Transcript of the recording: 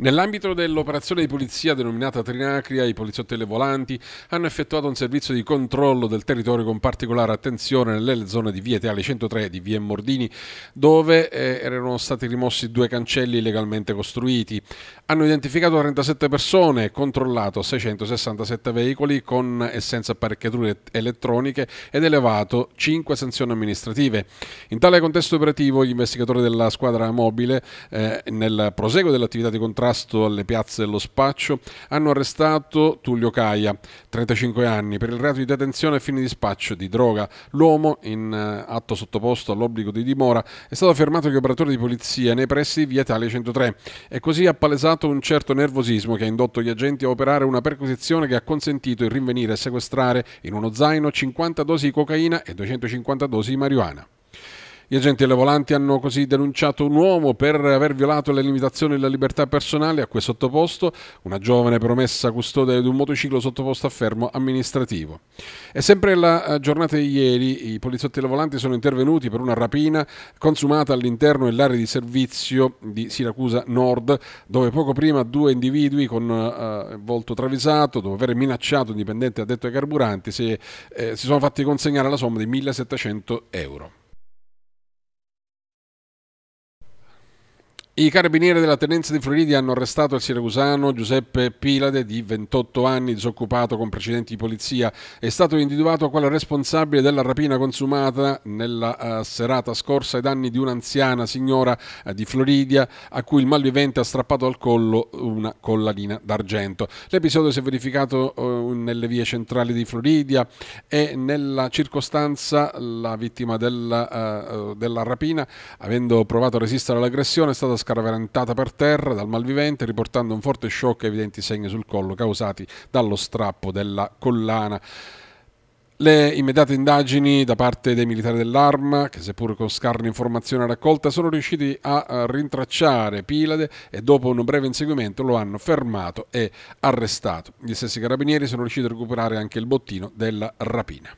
Nell'ambito dell'operazione di polizia denominata Trinacria, i poliziotti alle volanti hanno effettuato un servizio di controllo del territorio con particolare attenzione nelle zone di via Teale 103 di via Mordini, dove eh, erano stati rimossi due cancelli illegalmente costruiti. Hanno identificato 37 persone e controllato 667 veicoli con e senza apparecchiature elettroniche ed elevato 5 sanzioni amministrative. In tale contesto operativo, gli investigatori della squadra mobile, eh, nel proseguo dell'attività di contrasto, contrasto alle piazze dello spaccio, hanno arrestato Tullio Caia, 35 anni, per il reato di detenzione a fini di spaccio di droga. L'uomo, in eh, atto sottoposto all'obbligo di dimora, è stato fermato dagli operatori di polizia nei pressi di via Italia 103 e così ha palesato un certo nervosismo che ha indotto gli agenti a operare una perquisizione che ha consentito di rinvenire e sequestrare in uno zaino 50 dosi di cocaina e 250 dosi di marijuana. Gli agenti alle volanti hanno così denunciato un uomo per aver violato le limitazioni della libertà personale a cui è sottoposto, una giovane promessa custode di un motociclo sottoposto a fermo amministrativo. E sempre la eh, giornata di ieri i poliziotti alle volanti sono intervenuti per una rapina consumata all'interno dell'area di servizio di Siracusa Nord, dove poco prima due individui con eh, volto travisato, dopo aver minacciato un dipendente addetto ai carburanti, si, eh, si sono fatti consegnare la somma di 1700 euro. I carabinieri della tenenza di Floridi hanno arrestato il siracusano Giuseppe Pilade di 28 anni, disoccupato con precedenti di polizia. È stato individuato quale responsabile della rapina consumata nella eh, serata scorsa ai danni di un'anziana signora eh, di Floridia a cui il malvivente ha strappato al collo una collanina d'argento. L'episodio si è verificato eh, nelle vie centrali di Floridia e nella circostanza la vittima della, della rapina, avendo provato a resistere all'aggressione, è stata scappata scaraventata per terra dal malvivente, riportando un forte shock e evidenti segni sul collo causati dallo strappo della collana. Le immediate indagini da parte dei militari dell'arma, che seppur con scarna informazione raccolta, sono riusciti a rintracciare Pilade e dopo un breve inseguimento lo hanno fermato e arrestato. Gli stessi carabinieri sono riusciti a recuperare anche il bottino della rapina.